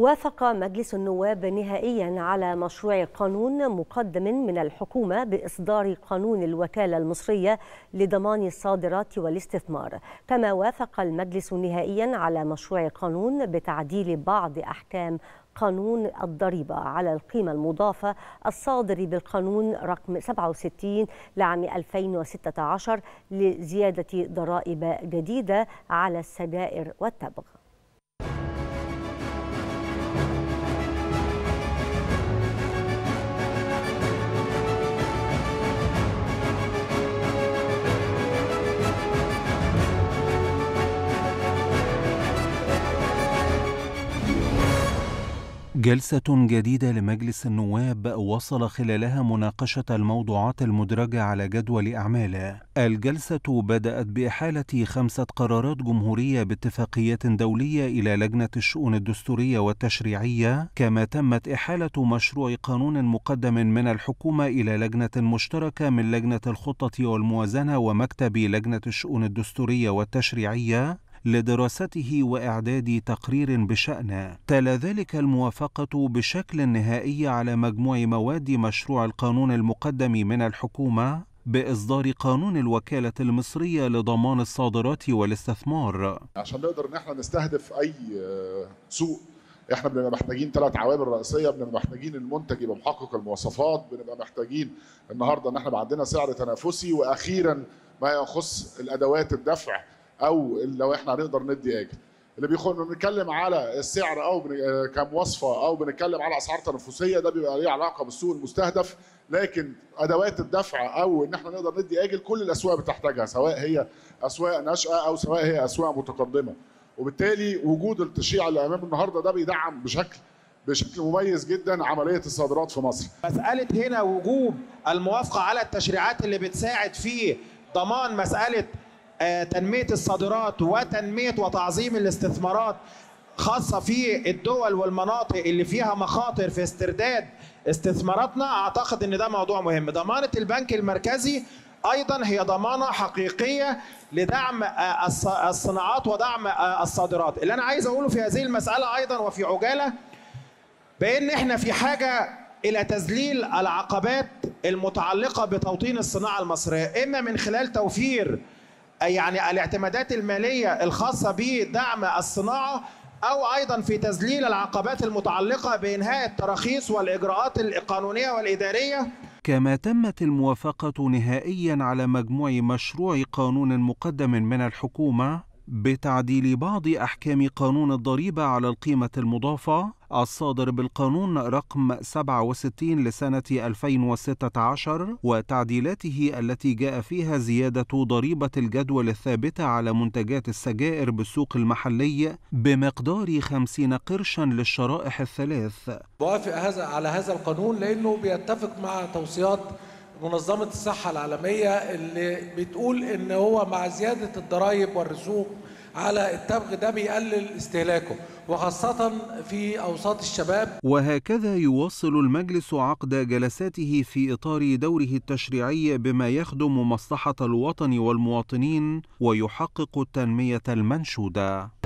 وافق مجلس النواب نهائيا على مشروع قانون مقدم من الحكومة بإصدار قانون الوكالة المصرية لضمان الصادرات والاستثمار كما وافق المجلس نهائيا على مشروع قانون بتعديل بعض أحكام قانون الضريبة على القيمة المضافة الصادر بالقانون رقم 67 لعام 2016 لزيادة ضرائب جديدة على السجائر والتبغ جلسة جديدة لمجلس النواب وصل خلالها مناقشة الموضوعات المدرجة على جدول أعماله. الجلسة بدأت بإحالة خمسة قرارات جمهورية باتفاقيات دولية إلى لجنة الشؤون الدستورية والتشريعية، كما تمت إحالة مشروع قانون مقدم من الحكومة إلى لجنة مشتركة من لجنة الخطة والموازنة ومكتب لجنة الشؤون الدستورية والتشريعية، لدراسته وإعداد تقرير بشأنه. تلا ذلك الموافقة بشكل نهائي على مجموع مواد مشروع القانون المقدم من الحكومة بإصدار قانون الوكالة المصرية لضمان الصادرات والاستثمار. عشان نقدر إن احنا نستهدف أي آه، سوق احنا بنبقى محتاجين ثلاث عوامل رئيسيه بنبقى محتاجين المنتج يبقى محقق المواصفات بنبقى محتاجين النهارده ان احنا عندنا سعر تنافسي واخيرا ما يخص الادوات الدفع او لو احنا هنقدر ندي اجل اللي بيخون بنتكلم على السعر او آه، كم وصفه او بنتكلم على اسعار تنافسيه ده بيبقى ليه علاقه بالسوق المستهدف لكن ادوات الدفع او ان احنا نقدر ندي اجل كل الاسواق بتحتاجها سواء هي اسواق ناشئه او سواء هي اسواق متقدمه وبالتالي وجود التشريع اللي امام النهارده ده بيدعم بشكل بشكل مميز جدا عمليه الصادرات في مصر. مساله هنا وجوب الموافقه على التشريعات اللي بتساعد في ضمان مساله آه، تنميه الصادرات وتنميه وتعظيم الاستثمارات خاصه في الدول والمناطق اللي فيها مخاطر في استرداد استثماراتنا اعتقد ان ده موضوع مهم ضمانه البنك المركزي ايضا هي ضمانه حقيقيه لدعم آه، الصناعات ودعم آه، الصادرات اللي انا عايز اقوله في هذه المساله ايضا وفي عجاله بان احنا في حاجه الى تذليل العقبات المتعلقه بتوطين الصناعه المصريه اما من خلال توفير يعني الاعتمادات المالية الخاصة بدعم الصناعة أو أيضا في تذليل العقبات المتعلقة بإنهاء التراخيص والإجراءات القانونية والإدارية كما تمت الموافقة نهائيا على مجموع مشروع قانون مقدم من الحكومة بتعديل بعض أحكام قانون الضريبة على القيمة المضافة الصادر بالقانون رقم 67 لسنة 2016 وتعديلاته التي جاء فيها زيادة ضريبة الجدول الثابتة على منتجات السجائر بالسوق المحلي بمقدار 50 قرشا للشرائح الثلاث. بوافق هذا على هذا القانون لأنه بيتفق مع توصيات منظمه الصحه العالميه اللي بتقول ان هو مع زياده الضرائب والرسوم على التبغ ده بيقلل استهلاكه وخاصة في أوساط الشباب وهكذا يواصل المجلس عقد جلساته في إطار دوره التشريعي بما يخدم مصلحة الوطن والمواطنين ويحقق التنمية المنشودة